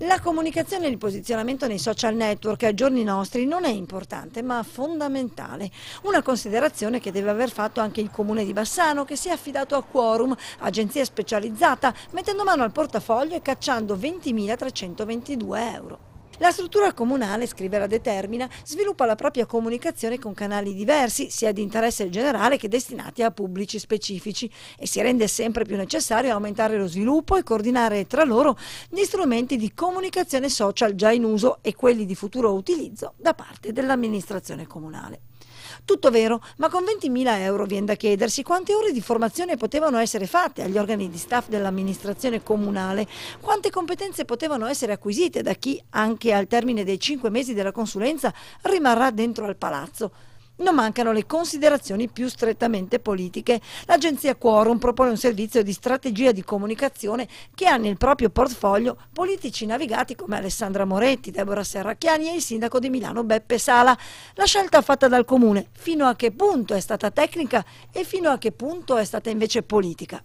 La comunicazione e il posizionamento nei social network ai giorni nostri non è importante ma fondamentale, una considerazione che deve aver fatto anche il Comune di Bassano che si è affidato a Quorum, agenzia specializzata, mettendo mano al portafoglio e cacciando 20.322 euro. La struttura comunale, scriverà Determina, sviluppa la propria comunicazione con canali diversi, sia di interesse generale che destinati a pubblici specifici e si rende sempre più necessario aumentare lo sviluppo e coordinare tra loro gli strumenti di comunicazione social già in uso e quelli di futuro utilizzo da parte dell'amministrazione comunale. Tutto vero, ma con 20.000 euro viene da chiedersi quante ore di formazione potevano essere fatte agli organi di staff dell'amministrazione comunale, quante competenze potevano essere acquisite da chi anche al termine dei cinque mesi della consulenza rimarrà dentro al palazzo. Non mancano le considerazioni più strettamente politiche. L'agenzia Quorum propone un servizio di strategia di comunicazione che ha nel proprio portfolio politici navigati come Alessandra Moretti, Deborah Serracchiani e il sindaco di Milano Beppe Sala. La scelta fatta dal comune fino a che punto è stata tecnica e fino a che punto è stata invece politica